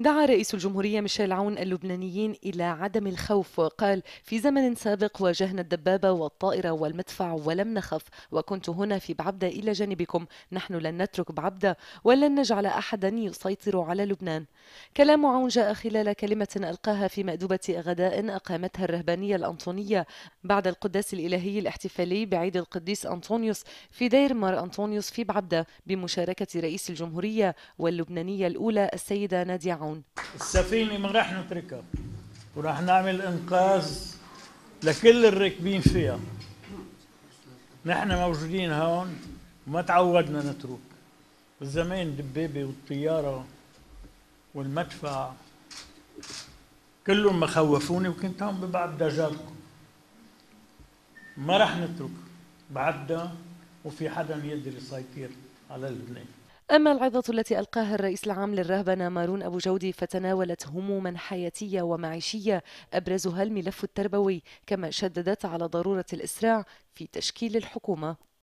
دعا رئيس الجمهورية ميشيل عون اللبنانيين إلى عدم الخوف وقال في زمن سابق واجهنا الدبابة والطائرة والمدفع ولم نخف وكنت هنا في بعبدة إلى جانبكم نحن لن نترك بعبدة ولن نجعل أحدا يسيطر على لبنان كلام عون جاء خلال كلمة ألقاها في مأدبة غداء أقامتها الرهبانية الأنطونية بعد القداس الإلهي الاحتفالي بعيد القديس أنطونيوس في دير مار أنطونيوس في بعبدة بمشاركة رئيس الجمهورية واللبنانية الأولى السيدة نادية السفينة ما رح نتركها وراح نعمل إنقاذ لكل الراكبين فيها نحن موجودين هون وما تعودنا نترك بالزمان الدبابة والطيارة والمدفع كلهم ما خوفوني وكنت هون ببعد دجالكم ما رح نترك بعدنا وفي حدا يقدر يسيطر على لبنان أما العظة التي ألقاها الرئيس العام للرهبنة مارون أبو جودي فتناولت هموما حياتية ومعيشية أبرزها الملف التربوي كما شددت على ضرورة الإسراع في تشكيل الحكومة